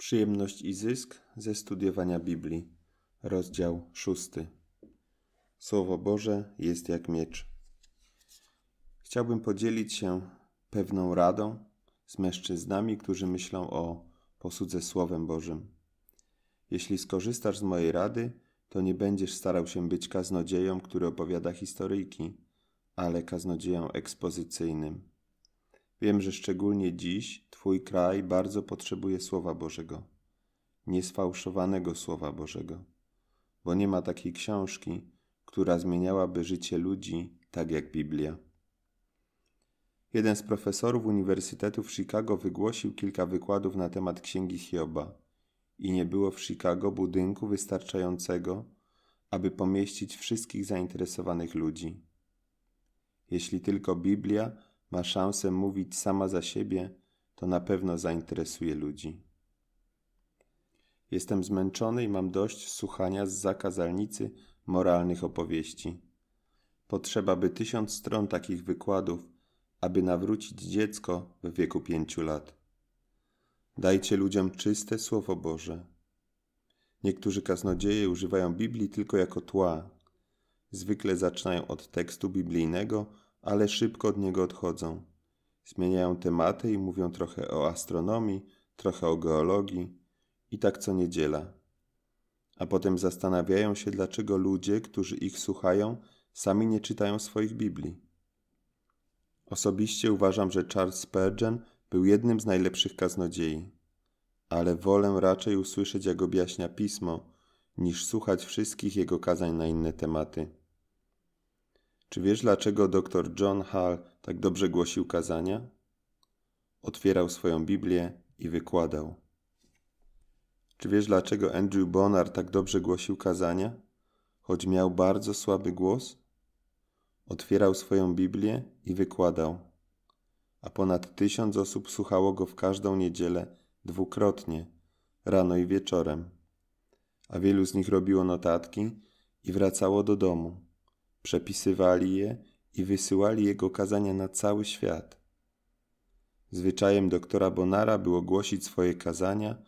Przyjemność i zysk ze studiowania Biblii, rozdział 6. Słowo Boże jest jak miecz. Chciałbym podzielić się pewną radą z mężczyznami, którzy myślą o posłudze Słowem Bożym. Jeśli skorzystasz z mojej rady, to nie będziesz starał się być kaznodzieją, który opowiada historyjki, ale kaznodzieją ekspozycyjnym. Wiem, że szczególnie dziś Twój kraj bardzo potrzebuje Słowa Bożego, niesfałszowanego Słowa Bożego, bo nie ma takiej książki, która zmieniałaby życie ludzi tak jak Biblia. Jeden z profesorów Uniwersytetu w Chicago wygłosił kilka wykładów na temat Księgi Hioba i nie było w Chicago budynku wystarczającego, aby pomieścić wszystkich zainteresowanych ludzi. Jeśli tylko Biblia ma szansę mówić sama za siebie, to na pewno zainteresuje ludzi. Jestem zmęczony i mam dość słuchania z zakazalnicy moralnych opowieści. Potrzeba by tysiąc stron takich wykładów, aby nawrócić dziecko w wieku pięciu lat. Dajcie ludziom czyste Słowo Boże. Niektórzy kaznodzieje używają Biblii tylko jako tła. Zwykle zaczynają od tekstu biblijnego, ale szybko od niego odchodzą. Zmieniają tematy i mówią trochę o astronomii, trochę o geologii i tak co niedziela. A potem zastanawiają się, dlaczego ludzie, którzy ich słuchają, sami nie czytają swoich Biblii. Osobiście uważam, że Charles Spurgeon był jednym z najlepszych kaznodziei, ale wolę raczej usłyszeć, jak objaśnia pismo, niż słuchać wszystkich jego kazań na inne tematy. Czy wiesz, dlaczego dr John Hall tak dobrze głosił kazania? Otwierał swoją Biblię i wykładał. Czy wiesz, dlaczego Andrew Bonar tak dobrze głosił kazania, choć miał bardzo słaby głos? Otwierał swoją Biblię i wykładał. A ponad tysiąc osób słuchało go w każdą niedzielę dwukrotnie, rano i wieczorem. A wielu z nich robiło notatki i wracało do domu przepisywali je i wysyłali jego kazania na cały świat. Zwyczajem doktora Bonara było głosić swoje kazania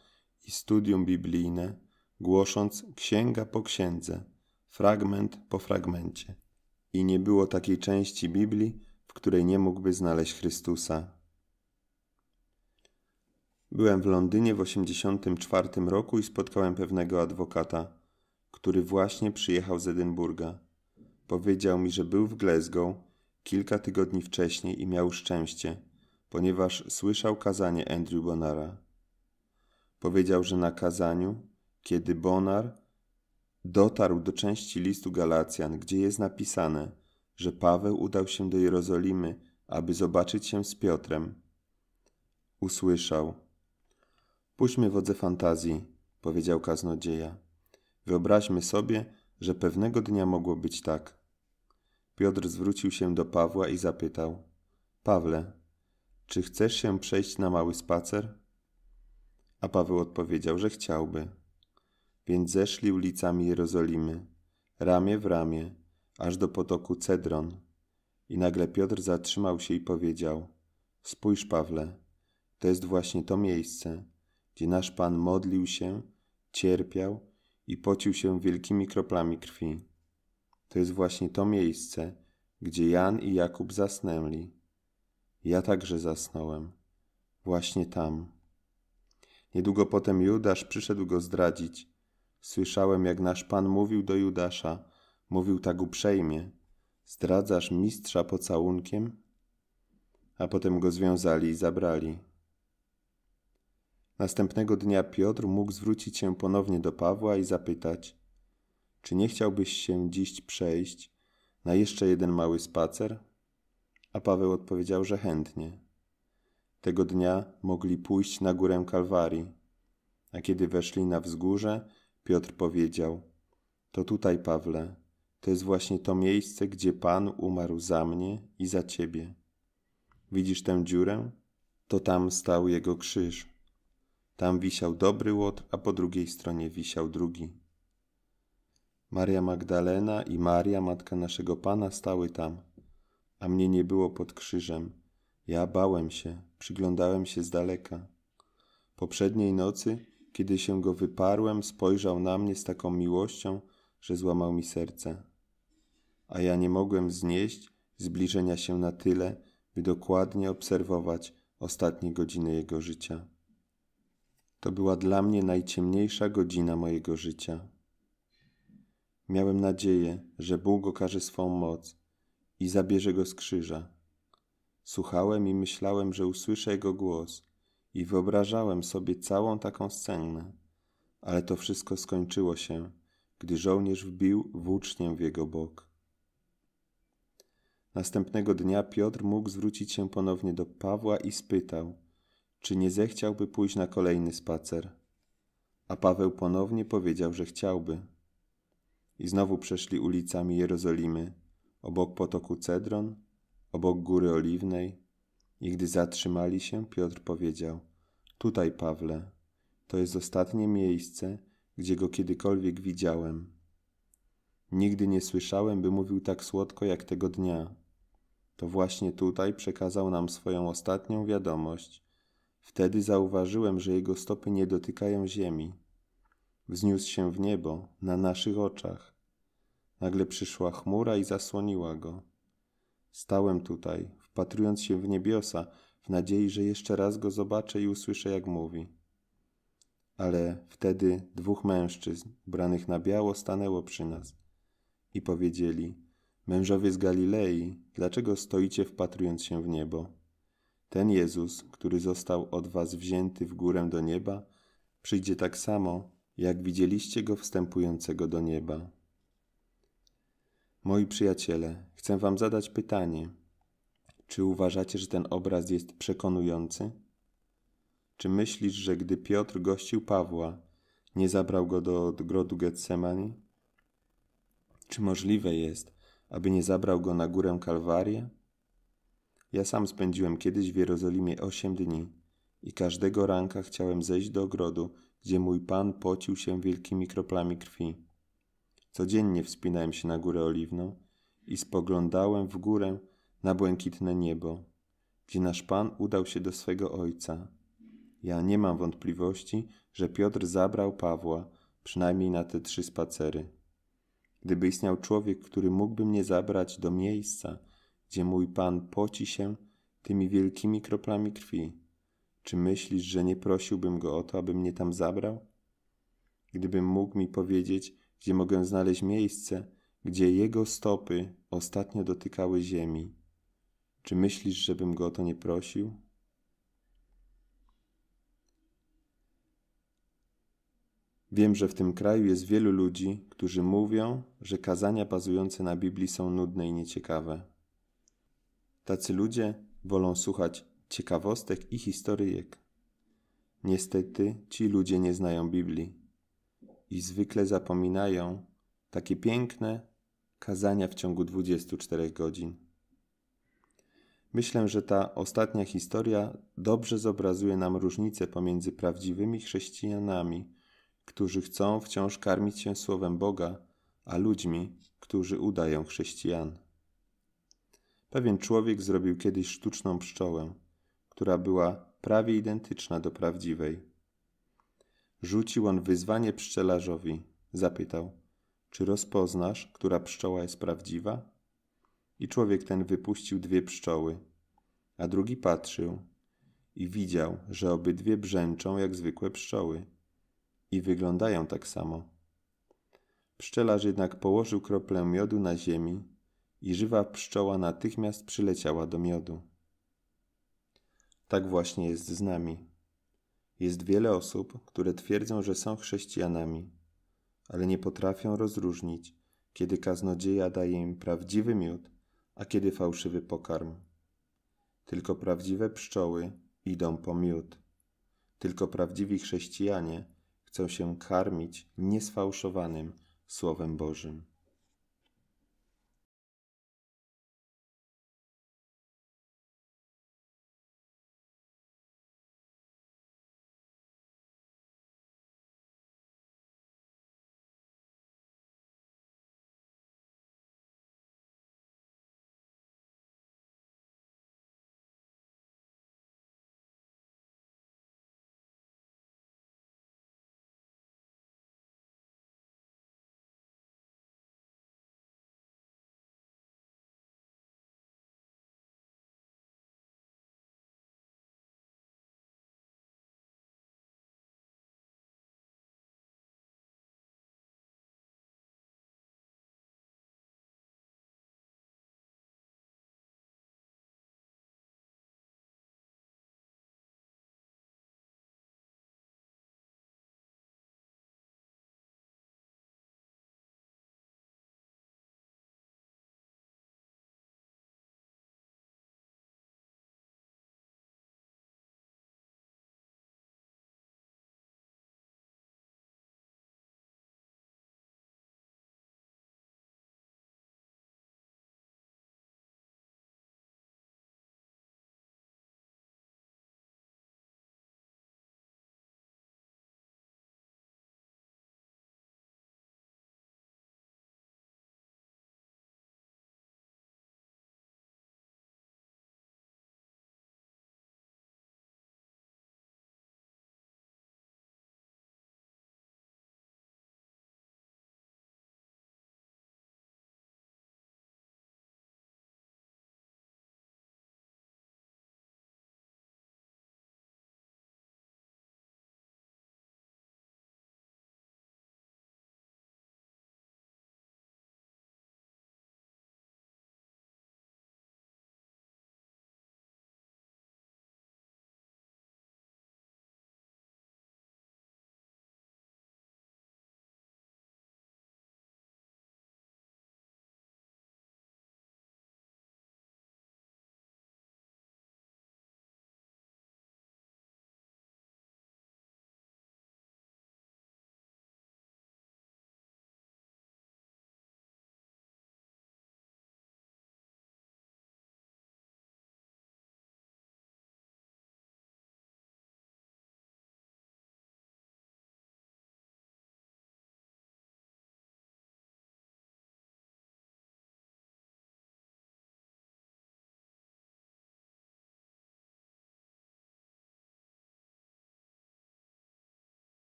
i studium biblijne, głosząc księga po księdze, fragment po fragmencie. I nie było takiej części Biblii, w której nie mógłby znaleźć Chrystusa. Byłem w Londynie w 1984 roku i spotkałem pewnego adwokata, który właśnie przyjechał z Edynburga. Powiedział mi, że był w Glasgow kilka tygodni wcześniej i miał szczęście, ponieważ słyszał kazanie Andrew Bonara. Powiedział, że na kazaniu, kiedy Bonar dotarł do części listu Galacjan, gdzie jest napisane, że Paweł udał się do Jerozolimy, aby zobaczyć się z Piotrem, usłyszał. Puśćmy wodze fantazji, powiedział kaznodzieja. Wyobraźmy sobie, że pewnego dnia mogło być tak. Piotr zwrócił się do Pawła i zapytał: Pawle, czy chcesz się przejść na mały spacer? A Paweł odpowiedział, że chciałby. Więc zeszli ulicami Jerozolimy, ramię w ramię, aż do potoku Cedron. I nagle Piotr zatrzymał się i powiedział: Spójrz, Pawle, to jest właśnie to miejsce, gdzie nasz Pan modlił się, cierpiał i pocił się wielkimi kroplami krwi. To jest właśnie to miejsce, gdzie Jan i Jakub zasnęli. Ja także zasnąłem, właśnie tam. Niedługo potem Judasz przyszedł go zdradzić. Słyszałem, jak nasz Pan mówił do Judasza, mówił tak uprzejmie: Zdradzasz mistrza pocałunkiem? A potem go związali i zabrali. Następnego dnia Piotr mógł zwrócić się ponownie do Pawła i zapytać: Czy nie chciałbyś się dziś przejść na jeszcze jeden mały spacer? A Paweł odpowiedział, że chętnie. Tego dnia mogli pójść na górę Kalwarii. A kiedy weszli na wzgórze, Piotr powiedział: To tutaj, Pawle, to jest właśnie to miejsce, gdzie Pan umarł za mnie i za ciebie. Widzisz tę dziurę? To tam stał jego krzyż. Tam wisiał dobry łotr, a po drugiej stronie wisiał drugi. Maria Magdalena i Maria, matka naszego Pana, stały tam, a mnie nie było pod krzyżem. Ja bałem się, przyglądałem się z daleka. Poprzedniej nocy, kiedy się go wyparłem, spojrzał na mnie z taką miłością, że złamał mi serce. A ja nie mogłem znieść zbliżenia się na tyle, by dokładnie obserwować ostatnie godziny jego życia. To była dla mnie najciemniejsza godzina mojego życia. Miałem nadzieję, że Bóg okaże swą moc i zabierze go z krzyża. Słuchałem i myślałem, że usłyszę jego głos i wyobrażałem sobie całą taką scenę. Ale to wszystko skończyło się, gdy żołnierz wbił włócznię w jego bok. Następnego dnia Piotr mógł zwrócić się ponownie do Pawła i spytał – czy nie zechciałby pójść na kolejny spacer. A Paweł ponownie powiedział, że chciałby. I znowu przeszli ulicami Jerozolimy, obok potoku Cedron, obok góry Oliwnej. I gdy zatrzymali się, Piotr powiedział: Tutaj, Pawle, to jest ostatnie miejsce, gdzie go kiedykolwiek widziałem. Nigdy nie słyszałem, by mówił tak słodko jak tego dnia. To właśnie tutaj przekazał nam swoją ostatnią wiadomość Wtedy zauważyłem, że jego stopy nie dotykają ziemi. Wzniósł się w niebo, na naszych oczach. Nagle przyszła chmura i zasłoniła go. Stałem tutaj, wpatrując się w niebiosa, w nadziei, że jeszcze raz go zobaczę i usłyszę, jak mówi. Ale wtedy dwóch mężczyzn, ubranych na biało, stanęło przy nas i powiedzieli: Mężowie z Galilei, dlaczego stoicie wpatrując się w niebo? Ten Jezus, który został od was wzięty w górę do nieba, przyjdzie tak samo, jak widzieliście go wstępującego do nieba. Moi przyjaciele, chcę wam zadać pytanie: czy uważacie, że ten obraz jest przekonujący? Czy myślisz, że gdy Piotr gościł Pawła, nie zabrał go do ogrodu Getsemani? Czy możliwe jest, aby nie zabrał go na górę Kalwarię? Ja sam spędziłem kiedyś w Jerozolimie osiem dni i każdego ranka chciałem zejść do ogrodu, gdzie mój pan pocił się wielkimi kroplami krwi. Codziennie wspinałem się na górę oliwną i spoglądałem w górę na błękitne niebo, gdzie nasz pan udał się do swego ojca. Ja nie mam wątpliwości, że Piotr zabrał Pawła, przynajmniej na te trzy spacery. Gdyby istniał człowiek, który mógłby mnie zabrać do miejsca, gdzie mój Pan poci się tymi wielkimi kroplami krwi. Czy myślisz, że nie prosiłbym go o to, aby mnie tam zabrał? Gdybym mógł mi powiedzieć, gdzie mogę znaleźć miejsce, gdzie jego stopy ostatnio dotykały ziemi, czy myślisz, żebym go o to nie prosił? Wiem, że w tym kraju jest wielu ludzi, którzy mówią, że kazania bazujące na Biblii są nudne i nieciekawe. Tacy ludzie wolą słuchać ciekawostek i historyjek. Niestety ci ludzie nie znają Biblii i zwykle zapominają takie piękne kazania w ciągu 24 godzin. Myślę, że ta ostatnia historia dobrze zobrazuje nam różnicę pomiędzy prawdziwymi chrześcijanami, którzy chcą wciąż karmić się słowem Boga, a ludźmi, którzy udają chrześcijan. Pewien człowiek zrobił kiedyś sztuczną pszczołę, która była prawie identyczna do prawdziwej. Rzucił on wyzwanie pszczelarzowi. Zapytał, czy rozpoznasz, która pszczoła jest prawdziwa? I człowiek ten wypuścił dwie pszczoły, a drugi patrzył i widział, że obydwie brzęczą jak zwykłe pszczoły i wyglądają tak samo. Pszczelarz jednak położył kroplę miodu na ziemi i żywa pszczoła natychmiast przyleciała do miodu. Tak właśnie jest z nami. Jest wiele osób, które twierdzą, że są chrześcijanami, ale nie potrafią rozróżnić, kiedy kaznodzieja daje im prawdziwy miód, a kiedy fałszywy pokarm. Tylko prawdziwe pszczoły idą po miód. Tylko prawdziwi chrześcijanie chcą się karmić niesfałszowanym Słowem Bożym.